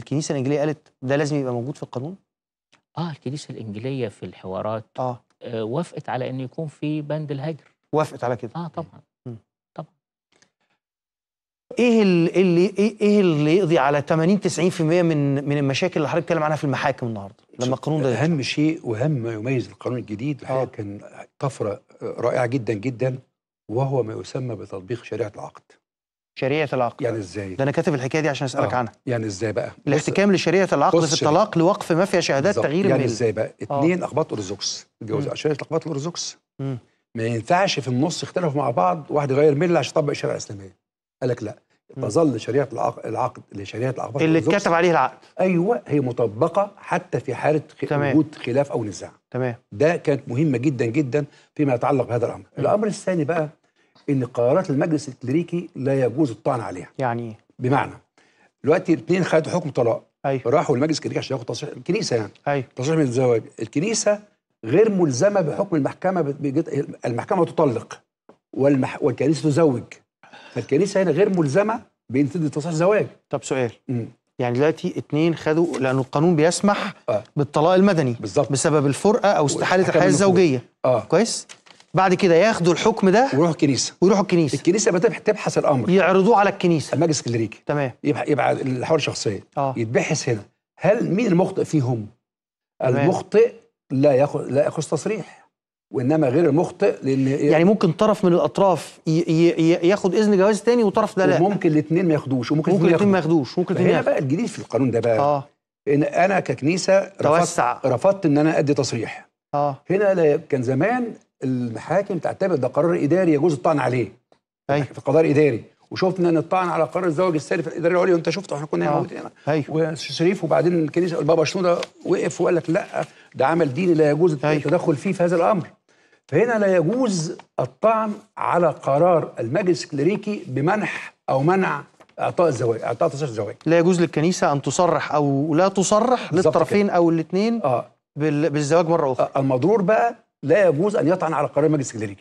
الكنيسه الانجليزيه قالت ده لازم يبقى موجود في القانون اه الكنيسه الانجليزيه في الحوارات آه. آه وافقت على ان يكون في بند الهجر وافقت على كده اه طبعا طبعا ايه, إيه اللي إيه-, ايه اللي يقضي على 80 90% من من المشاكل اللي حضرتك بتتكلم عنها في المحاكم النهارده لما القانون ده اهم شيء واهم ما يميز القانون الجديد آه. كان طفره رائعه جدا جدا وهو ما يسمى بتطبيق شريعه العقد شريعه العقد يعني ازاي ده انا كاتب الحكايه دي عشان اسالك آه. عنها يعني ازاي بقى الاحتكام لشريعه العقد في الطلاق لوقف ما فيها شهادات تغيير يعني ازاي بقى اثنين آه. اخباط اورثوذكس الجواز شريعه الاخباط الاورثوذكس ما ينفعش في النص يختلفوا مع بعض واحد يغير مله عشان يطبق الشريعه الاسلاميه قال لك لا تظل شريعه العقد العقد لشريعه العقد اللي اتكتب عليه العقد ايوه هي مطبقه حتى في حاله وجود خلاف او نزاع تمام ده كانت مهمه جدا جدا فيما يتعلق بهذا الامر الامر الثاني بقى ان قرارات المجلس الكليريكي لا يجوز الطعن عليها يعني ايه بمعنى دلوقتي الاثنين خدوا حكم طلاق أيوة. راحوا المجلس الكليريكي عشان ياخد تصريح الكنيسه يعني أيوة. تصريح من الزواج الكنيسه غير ملزمه بحكم المحكمه بجد... المحكمه تطلق والمح... والكنيسه تزوج فالكنيسه هنا غير ملزمه بان تدي تصريح زواج طب سؤال مم. يعني دلوقتي اثنين خدوا لانه القانون بيسمح آه. بالطلاق المدني بالزبط. بسبب الفرقه او استحاله الحياه الزوجيه اه كويس بعد كده ياخدوا الحكم ده ويروحوا الكنيسه ويروحوا الكنيسه الكنيسه تبحث الامر يعرضوه على الكنيسه المجلس الكليريكي تمام يبقى يبقى الحوار الشخصيه آه. يتبحث هنا هل مين المخطئ فيهم تمام. المخطئ لا ياخذ لا ياخذ تصريح وانما غير المخطئ لان يعني ممكن طرف من الاطراف ياخد اذن جواز تاني وطرف ده لا ممكن الاثنين ما ياخدوش وممكن ممكن الاثنين ما ياخدوش ممكن هنا بقى الجديد في القانون ده بقى آه. ان انا ككنيسه رفضت توسع. رفضت ان انا ادي تصريح آه. هنا كان زمان المحاكم تعتبر ده قرار اداري يجوز الطعن عليه أي. في قرار اداري وشفنا ان الطعن على قرار الزواج السري في الاداره العليا وانت شفته احنا كنا آه. موجودين هنا وشريف وبعدين الكنيسه البابا شنوده وقف وقال لك لا ده عمل ديني لا يجوز التدخل فيه في هذا الامر فهنا لا يجوز الطعن على قرار المجلس الكليريكي بمنح او منع اعطاء الزواج اعطاء تصريح الزواج لا يجوز للكنيسه ان تصرح او لا تصرح للطرفين كده. او الاثنين آه. بالزواج مره اخرى آه المضرور بقى لا يجوز ان يطعن على قرار المجلس الإداري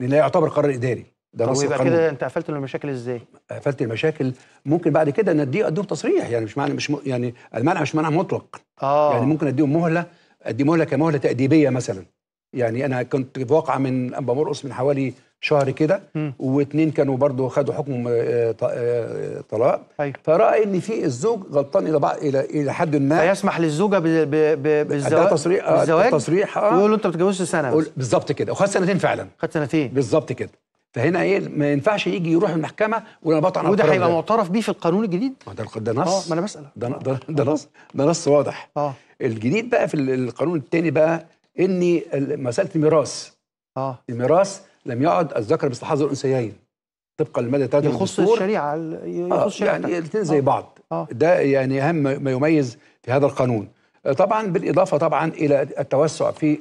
لان يعتبر قرار اداري ده نص يبقى كده انت قفلت المشاكل ازاي؟ قفلت المشاكل ممكن بعد كده ان اديهم تصريح يعني مش معنى مش م... يعني المنع مش منع مطلق آه. يعني ممكن اديهم مهله ادي مهله كمهله تاديبيه مثلا يعني انا كنت في واقعه من مرقص من حوالي شهر كده واثنين كانوا برضو خدوا حكم آه، آه، طلاق أيوه. فراى ان في الزوج غلطان الى بعض الى الى حد ما فيسمح للزوجه بالزواج تصريح آه، بالزواج تصريح اه يقول له انت ما بتتجوزش سنه بالظبط كده وخد سنتين فعلا خد سنتين بالظبط كده فهنا ايه ما ينفعش يجي يروح المحكمه انا بطعن وده هيبقى معترف بيه في القانون الجديد ما ده ده نص اه ما انا بسال ده ده, ده نص ده نص واضح اه الجديد بقى في القانون الثاني بقى ان مساله الميراث اه الميراث لم يعد الذكر حظ الانثيين طبقا للماده 3 يخص الشريعه يخص آه، الشريعه آه يعني الاثنين زي آه. بعض آه. ده يعني اهم ما يميز في هذا القانون آه، طبعا بالاضافه طبعا الى التوسع في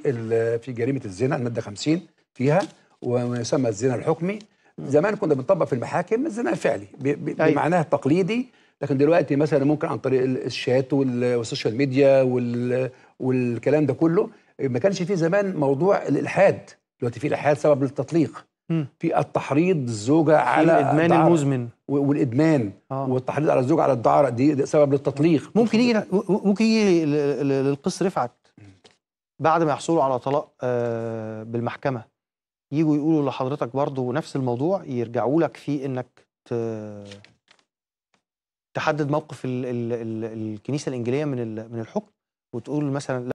في جريمه الزنا الماده 50 فيها وما يسمى الزنا الحكمي زمان كنا بنطبق في المحاكم الزنا الفعلي أيوه. بمعناها التقليدي لكن دلوقتي مثلا ممكن عن طريق الشات والسوشيال ميديا والكلام ده كله ما كانش فيه زمان موضوع الالحاد دلوقتي في الحياه سبب للتطليق في التحريض الزوجه على الادمان الدعارة. المزمن والادمان آه. والتحريض على الزوجه على الدعاره دي, سبب للتطليق ممكن يجي ممكن يجي للقس رفعت بعد ما يحصلوا على طلاق آه، بالمحكمه يجوا يقولوا لحضرتك برضه نفس الموضوع يرجعوا لك في انك تحدد موقف ال ال ال الكنيسه الانجيليه من من الحكم وتقول مثلا